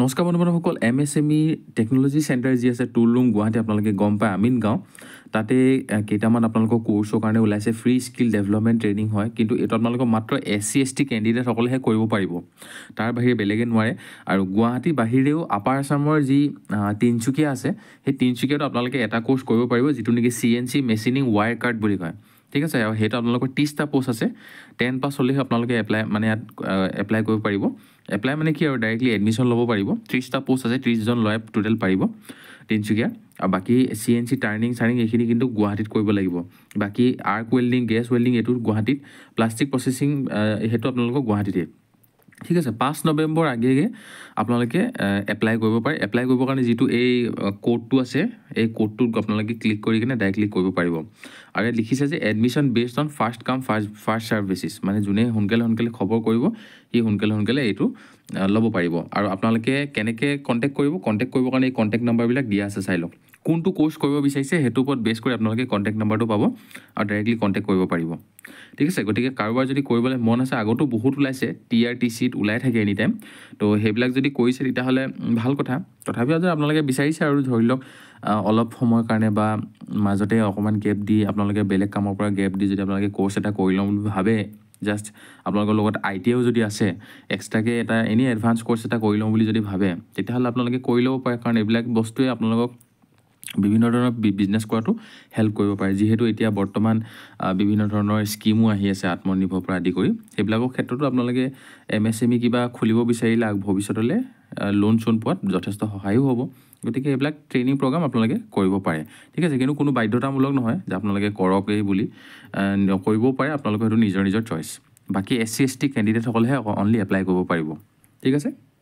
নমস্কাৰ বন্ধু বান্ধৱসকল M S M E technology centre যি আছে টুল ৰুম গুৱাহাটী আপোনালোকে গম পায় আমিন গাঁও তাতে কেইটামান আপোনালোকৰ কোৰ্চৰ কাৰণে ওলাইছে ফ্ৰী স্কিল ডেভেলপমেণ্ট ট্ৰেইনিং হয় কিন্তু এইটো আপোনালোকৰ মাত্ৰ এছ চি এছ টি কেণ্ডিডেটসকলেহে কৰিব পাৰিব তাৰ বাহিৰে বেলেগে নোৱাৰে আৰু গুৱাহাটী বাহিৰেও আপাৰ আছামৰ যি তিনিচুকীয়া আছে সেই তিনিচুকীয়াটো আপোনালোকে এটা কোৰ্চ কৰিব পাৰিব যিটো নেকি C N C machining wire cut বুলি কয় ঠিক আছে আৰু সেইটো আপোনালোকৰ ত্ৰিছটা প'ষ্ট আছে টেন পাছ হ'লেহে আপোনালোকে এপ্লাই মানে ইয়াত এপ্লাই কৰিব পাৰিব এপ্লাই মানে কি আৰু ডাইৰেক্টলি এডমিশ্যন ল'ব পাৰিব ত্ৰিছটা প'ষ্ট আছে ত্ৰিছজন ল'ৰাই টোটেল পাৰিব তিনিচুকীয়া আৰু বাকী চি এন চি টাৰ্ণিং চাৰ্ণিং এইখিনি কিন্তু গুৱাহাটীত কৰিব লাগিব বাকী আৰ্ক ৱেল্ডিং গেছ ৱেল্ডিং এইটো গুৱাহাটীত প্লাষ্টিক প্ৰচেছিং সেইটো আপোনালোকৰ গুৱাহাটীতে ঠিক আছে পাঁচ নৱেম্বৰ আগে আগে আপোনালোকে এপ্লাই কৰিব পাৰে এপ্লাই কৰিবৰ কাৰণে যিটো এই ক'ডটো আছে এই ক'ডটোত আপোনালোকে ক্লিক কৰি কিনে ডাইৰেক্ট ক্লিক কৰিব পাৰিব আৰু ইয়াত লিখিছে যে admission based on first come first first served মানে যোনে সোনকালে সোনকালে খবৰ কৰিব সি সোনকালে সোনকালে এইটো ল'ব পাৰিব আৰু আপোনালোকে কেনেকৈ কণ্টেক্ট কৰিব কণ্টেক্ট কৰিবৰ কাৰণে এই কণ্টেক্ট নাম্বাৰবিলাক দিয়া আছে চাই লওক কোনটো কোৰ্চ কৰিব বিচাৰিছে সেইটো ওপৰত বেছ কৰি আপোনালোকে কণ্টেক্ট নাম্বাৰটো পাব আৰু ডাইৰেক্টলি কণ্টেক্ট কৰিব পাৰিব ঠিক আছে গতিকে কাৰোবাৰ যদি কৰিবলৈ মন আছে আগতো বহুত ওলাইছে টি আৰ টি চিত ওলাই থাকে এনিটাইম ত' সেইবিলাক যদি কৰিছে তেতিয়াহ'লে ভাল কথা তথাপিও যদি আপোনালোকে বিচাৰিছে আৰু ধৰি লওক অলপ সময়ৰ কাৰণে বা মাজতে অকণমান গেপ দি আপোনালোকে বেলেগ কামৰ পৰা গেপ দি যদি আপোনালোকে কোৰ্চ এটা কৰি ল'ম বুলি ভাবে জাষ্ট আপোনালোকৰ লগত আই টি আইও যদি আছে এক্সট্ৰাকৈ এটা এনেই এডভান্স ক'ৰ্চ এটা কৰি লওঁ বুলি যদি ভাবে তেতিয়াহ'লে আপোনালোকে কৰি ল'ব পাৰে কাৰণ এইবিলাক বস্তুৱে আপোনালোকক বিভিন্ন ধৰণৰ বিজনেছ কৰাটো হেল্প কৰিব পাৰে যিহেতু এতিয়া বৰ্তমান বিভিন্ন ধৰণৰ স্কীমো আহি আছে আত্মনিৰ্ভৰ পৰা আদি কৰি সেইবিলাকৰ ক্ষেত্ৰতো আপোনালোকে এম এছ এম ই কিবা খুলিব বিচাৰিলে ভৱিষ্যতলৈ লোন চোন পোৱাত যথেষ্ট সহায়ো হ'ব গতিকে এইবিলাক ট্ৰেইনিং প্ৰগ্ৰাম আপোনালোকে কৰিব পাৰে ঠিক আছে কিন্তু কোনো বাধ্যতামূলক নহয় যে আপোনালোকে কৰকেই বুলি নকৰিবও পাৰে আপোনালোকৰ সেইটো নিজৰ নিজৰ চইচ বাকী এছ চি এছ টি কেণ্ডিডেটসকলেহে অনলি এপ্লাই কৰিব পাৰিব ঠিক আছে